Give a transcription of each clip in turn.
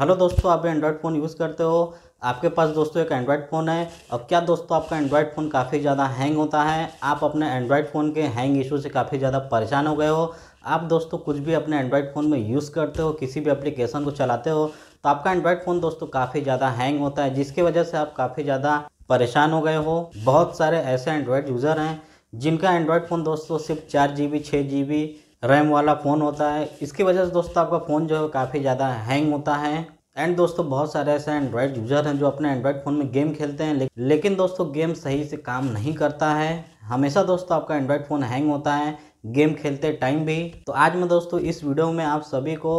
hello दोस्तों आप Android phone use करते हो आपके पास दोस्तों एक एंड्रॉयड फ़ोन है और क्या दोस्तों आपका एंड्रॉयड फ़ोन काफ़ी ज़्यादा हैंग होता है आप अपने एंड्रॉयड फ़ोन के हैंग इशू से काफ़ी ज़्यादा परेशान हो गए हो आप दोस्तों कुछ भी अपने एंड्रॉयड फ़ोन में यूज़ करते हो किसी भी एप्लीकेशन को चलाते हो तो आपका एंड्रॉयड फ़ोन दोस्तों काफ़ी ज़्यादा हैंग होता है जिसकी वजह से आप काफ़ी ज़्यादा परेशान हो गए हो बहुत सारे ऐसे एंड्रॉयड यूज़र हैं जिनका एंड्रॉयड फ़ोन दोस्तों सिर्फ चार जी बी छः जी बी रैम वाला फ़ोन होता है इसकी वजह से दोस्तों आपका फ़ोन जो है काफ़ी ज़्यादा हैंग होता है एंड दोस्तों बहुत सारे ऐसे एंड्रॉयड यूज़र हैं जो अपने एंड्रॉयड फ़ोन में गेम खेलते हैं लेकिन दोस्तों गेम सही से काम नहीं करता है हमेशा दोस्तों आपका एंड्रॉयड फ़ोन हैंग होता है गेम खेलते टाइम भी तो आज मैं दोस्तों इस वीडियो में आप सभी को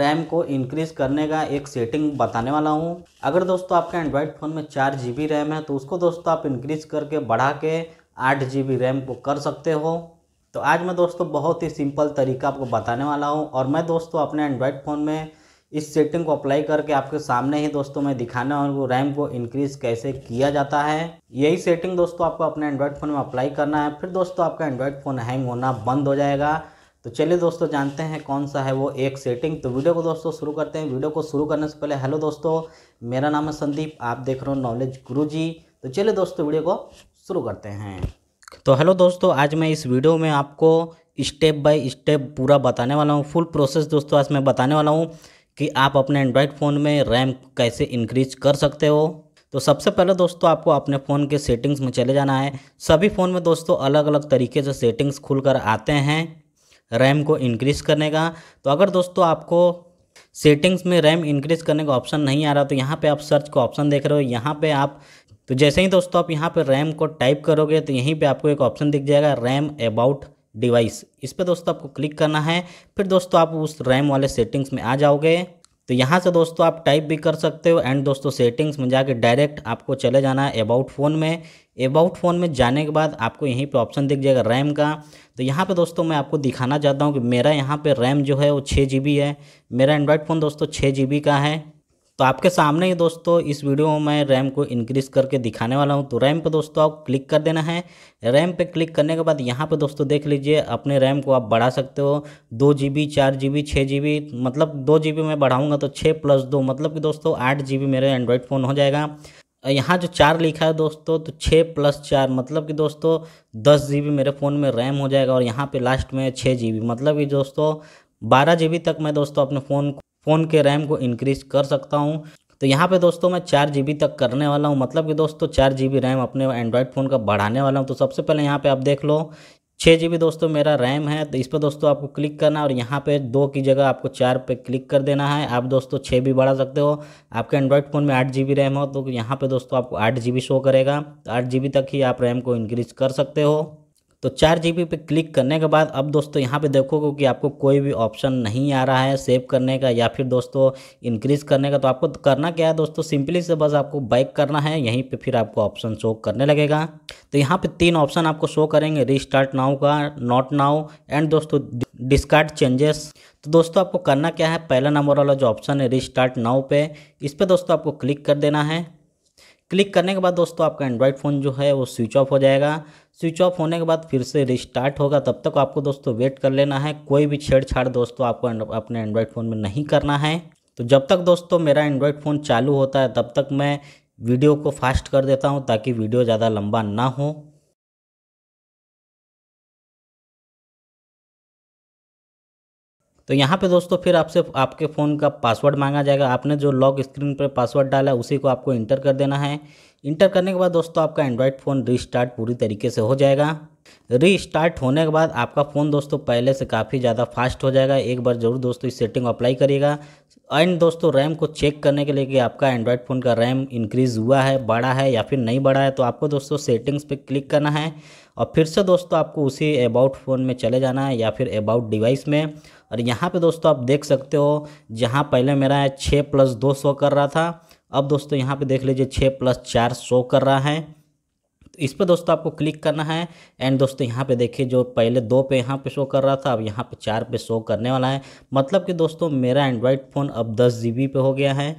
रैम को इंक्रीज़ करने का एक सेटिंग बताने वाला हूं अगर दोस्तों आपका एंड्रॉयड फ़ोन में चार जी रैम है तो उसको दोस्तों आप इंक्रीज़ करके बढ़ा के आठ जी रैम को कर सकते हो तो आज मैं दोस्तों बहुत ही सिंपल तरीका आपको बताने वाला हूँ और मैं दोस्तों अपने एंड्रॉयड फ़ोन में इस सेटिंग को अप्लाई करके आपके सामने ही दोस्तों मैं दिखाने वाला हूँ रैम को इंक्रीज कैसे किया जाता है यही सेटिंग दोस्तों आपको अपने एंड्रॉयड फ़ोन में अप्लाई करना है फिर दोस्तों आपका एंड्रॉयड फ़ोन हैंग होना बंद हो जाएगा तो चलिए दोस्तों जानते हैं कौन सा है वो एक सेटिंग तो वीडियो को दोस्तों शुरू करते हैं वीडियो को शुरू करने से पहले हेलो दोस्तों मेरा नाम है संदीप आप देख रहे हो नॉलेज गुरु जी तो चलिए दोस्तों वीडियो को शुरू करते हैं तो हेलो दोस्तों आज मैं इस वीडियो में आपको स्टेप बाय स्टेप पूरा बताने वाला हूँ फुल प्रोसेस दोस्तों आज मैं बताने वाला हूँ कि आप अपने एंड्रॉयड फ़ोन में रैम कैसे इंक्रीज कर सकते हो तो सबसे पहले दोस्तों आपको अपने फ़ोन के सेटिंग्स में चले जाना है सभी फ़ोन में दोस्तों अलग अलग तरीके से सेटिंग्स खुल आते हैं रैम को इंक्रीज़ करने का तो अगर दोस्तों आपको सेटिंग्स में रैम इंक्रीज़ करने का ऑप्शन नहीं आ रहा तो यहाँ पे आप सर्च का ऑप्शन देख रहे हो यहाँ पे आप तो जैसे ही दोस्तों आप यहाँ पर रैम को टाइप करोगे तो यहीं पर आपको एक ऑप्शन दिख जाएगा रैम अबाउट डिवाइस इस पर दोस्तों आपको क्लिक करना है फिर दोस्तों आप उस रैम वाले सेटिंग्स में आ जाओगे तो यहाँ से दोस्तों आप टाइप भी कर सकते हो एंड दोस्तों सेटिंग्स में जाके डायरेक्ट आपको चले जाना है अबाउट फ़ोन में अबाउट फ़ोन में जाने के बाद आपको यहीं पे ऑप्शन दिख जाएगा रैम का तो यहाँ पे दोस्तों मैं आपको दिखाना चाहता हूँ कि मेरा यहाँ पे रैम जो है वो छः जी है मेरा एंड्रॉयड फ़ोन दोस्तों छः जी का है तो आपके सामने ही दोस्तों इस वीडियो में मैं रैम को इंक्रीज़ करके दिखाने वाला हूं तो रैम पे दोस्तों आप क्लिक कर देना है रैम पे क्लिक करने के बाद यहां पे दोस्तों देख लीजिए अपने रैम को आप बढ़ा सकते हो दो जी बी चार जी बी छः जी बी मतलब दो जी बी मैं बढ़ाऊँगा तो छः प्लस दो मतलब कि दोस्तों आठ जी बी मेरे एंड्रॉयड फ़ोन हो जाएगा यहाँ जो चार लिखा है दोस्तों तो छः प्लस चार मतलब कि दोस्तों दस जी बी मेरे फ़ोन में रैम हो जाएगा और यहाँ पर लास्ट में छः जी बी मतलब कि दोस्तों बारह जी बी तक मैं दोस्तों अपने फ़ोन फ़ोन के रैम को इंक्रीज़ कर सकता हूँ तो यहाँ पे दोस्तों मैं चार जी तक करने वाला हूँ मतलब कि दोस्तों चार जी रैम अपने एंड्रॉयड फ़ोन का बढ़ाने वाला हूँ तो सबसे पहले यहाँ पे आप देख लो छः जी दोस्तों मेरा रैम है तो इस पर दोस्तों आपको क्लिक करना और यहाँ पे दो की जगह आपको चार पे क्लिक कर देना है आप दोस्तों छः भी बढ़ा सकते हो आपके एंड्रॉयड फ़ोन में आठ जी रैम हो तो यहाँ पर दोस्तों आपको आठ जी शो करेगा तो आठ जी तक ही आप रैम को इंक्रीज़ कर सकते हो तो चार जी पे क्लिक करने के बाद अब दोस्तों यहाँ पे देखोगे कि आपको कोई भी ऑप्शन नहीं आ रहा है सेव करने का या फिर दोस्तों इंक्रीज़ करने का तो आपको करना क्या है दोस्तों सिंपली से बस आपको बैक करना है यहीं पे फिर आपको ऑप्शन शो करने लगेगा तो यहाँ पे तीन ऑप्शन आपको शो करेंगे रिस्टार्ट नाउ का नॉट नाउ एंड दोस्तों डिस्कार्ड चेंजेस तो दोस्तों आपको करना क्या है पहला नंबर वाला जो ऑप्शन है रिस्टार्ट नाउ पे इस पर दोस्तों आपको क्लिक कर देना है क्लिक करने के बाद दोस्तों आपका एंड्रॉयड फ़ोन जो है वो स्विच ऑफ हो जाएगा स्विच ऑफ होने के बाद फिर से रिस्टार्ट होगा तब तक आपको दोस्तों वेट कर लेना है कोई भी छेड़छाड़ दोस्तों आपको अपने एंड्रॉयड फ़ोन में नहीं करना है तो जब तक दोस्तों मेरा एंड्रॉयड फ़ोन चालू होता है तब तक मैं वीडियो को फास्ट कर देता हूँ ताकि वीडियो ज़्यादा लंबा ना हो तो यहाँ पे दोस्तों फिर आपसे आपके फ़ोन का पासवर्ड मांगा जाएगा आपने जो लॉक स्क्रीन पर पासवर्ड डाला उसी को आपको इंटर कर देना है इंटर करने के बाद दोस्तों आपका एंड्रॉयड फ़ोन रिस्टार्ट पूरी तरीके से हो जाएगा रीस्टार्ट होने के बाद आपका फ़ोन दोस्तों पहले से काफ़ी ज़्यादा फास्ट हो जाएगा एक बार ज़रूर दोस्तों इस सेटिंग अप्लाई करिएगा एंड दोस्तों रैम को चेक करने के लिए कि आपका एंड्रॉयड फ़ोन का रैम इंक्रीज़ हुआ है बड़ा है या फिर नहीं बढ़ा है तो आपको दोस्तों सेटिंग्स पे क्लिक करना है और फिर से दोस्तों आपको उसी अबाउट फ़ोन में चले जाना है या फिर अबाउट डिवाइस में और यहाँ पे दोस्तों आप देख सकते हो जहाँ पहले मेरा छः प्लस दो सौ कर रहा था अब दोस्तों यहाँ पर देख लीजिए छः प्लस चार सौ कर रहा है इस पर दोस्तों आपको क्लिक करना है एंड दोस्तों यहाँ पे देखिए जो पहले दो पे यहाँ पे शो कर रहा था अब यहाँ पे चार पे शो करने वाला है मतलब कि दोस्तों मेरा एंड्रॉयड फ़ोन अब दस जी पे हो गया है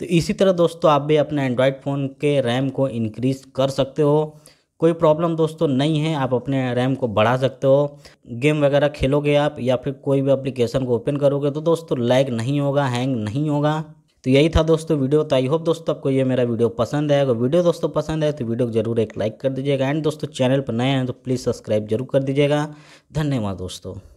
तो इसी तरह दोस्तों आप भी अपने एंड्रॉयड फ़ोन के रैम को इनक्रीज़ कर सकते हो कोई प्रॉब्लम दोस्तों नहीं है आप अपने रैम को बढ़ा सकते हो गेम वगैरह खेलोगे आप या फिर कोई भी एप्लीकेशन को ओपन करोगे तो दोस्तों लैग नहीं होगा हैंग नहीं होगा तो यही था दोस्तों वीडियो तो आई होप दोस्तों आपको ये मेरा वीडियो पसंद है अगर वीडियो दोस्तों पसंद है तो वीडियो को जरूर एक लाइक कर दीजिएगा एंड दोस्तों चैनल पर नए हैं तो प्लीज़ सब्सक्राइब जरूर कर दीजिएगा धन्यवाद दोस्तों